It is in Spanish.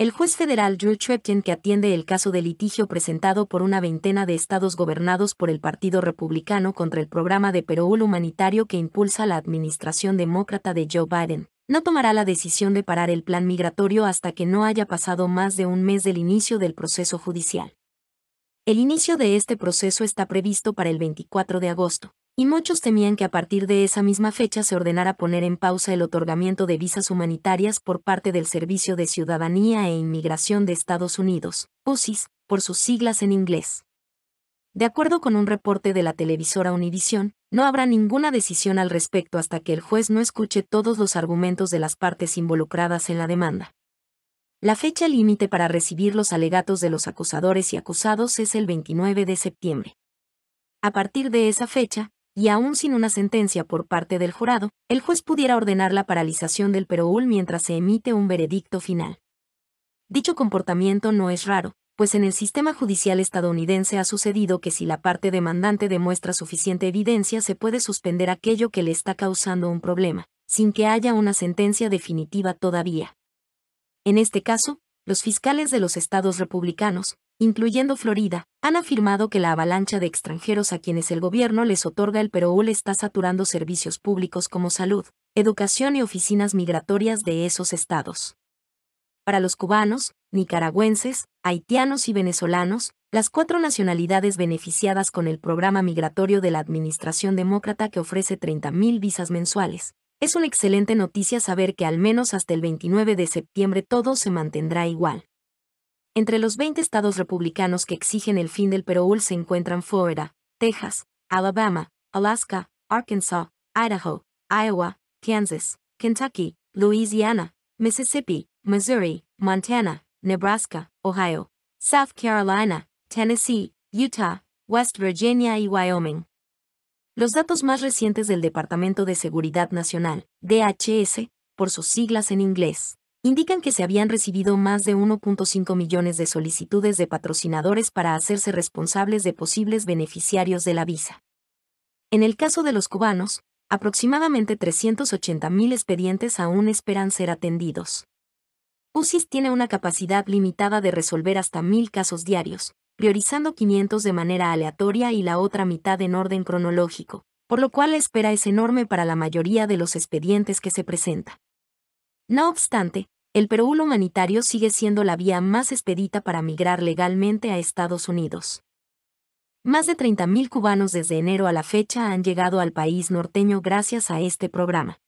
El juez federal Drew Trepkin, que atiende el caso de litigio presentado por una veintena de estados gobernados por el Partido Republicano contra el programa de Perú humanitario que impulsa la administración demócrata de Joe Biden, no tomará la decisión de parar el plan migratorio hasta que no haya pasado más de un mes del inicio del proceso judicial. El inicio de este proceso está previsto para el 24 de agosto y muchos temían que a partir de esa misma fecha se ordenara poner en pausa el otorgamiento de visas humanitarias por parte del Servicio de Ciudadanía e Inmigración de Estados Unidos, (USIS, por sus siglas en inglés. De acuerdo con un reporte de la televisora Univision, no habrá ninguna decisión al respecto hasta que el juez no escuche todos los argumentos de las partes involucradas en la demanda. La fecha límite para recibir los alegatos de los acusadores y acusados es el 29 de septiembre. A partir de esa fecha, y aún sin una sentencia por parte del jurado, el juez pudiera ordenar la paralización del perúl mientras se emite un veredicto final. Dicho comportamiento no es raro, pues en el sistema judicial estadounidense ha sucedido que si la parte demandante demuestra suficiente evidencia se puede suspender aquello que le está causando un problema, sin que haya una sentencia definitiva todavía. En este caso, los fiscales de los estados republicanos, incluyendo Florida, han afirmado que la avalancha de extranjeros a quienes el gobierno les otorga el le está saturando servicios públicos como salud, educación y oficinas migratorias de esos estados. Para los cubanos, nicaragüenses, haitianos y venezolanos, las cuatro nacionalidades beneficiadas con el programa migratorio de la Administración Demócrata que ofrece 30.000 visas mensuales, es una excelente noticia saber que al menos hasta el 29 de septiembre todo se mantendrá igual. Entre los 20 estados republicanos que exigen el fin del perúl se encuentran Florida, Texas, Alabama, Alaska, Arkansas, Idaho, Iowa, Kansas, Kentucky, Louisiana, Mississippi, Missouri, Montana, Nebraska, Ohio, South Carolina, Tennessee, Utah, West Virginia y Wyoming. Los datos más recientes del Departamento de Seguridad Nacional, DHS, por sus siglas en inglés, indican que se habían recibido más de 1.5 millones de solicitudes de patrocinadores para hacerse responsables de posibles beneficiarios de la visa. En el caso de los cubanos, aproximadamente 380.000 expedientes aún esperan ser atendidos. UCIS tiene una capacidad limitada de resolver hasta 1.000 casos diarios, priorizando 500 de manera aleatoria y la otra mitad en orden cronológico, por lo cual la espera es enorme para la mayoría de los expedientes que se presenta. No obstante, el perú humanitario sigue siendo la vía más expedita para migrar legalmente a Estados Unidos. Más de 30.000 cubanos desde enero a la fecha han llegado al país norteño gracias a este programa.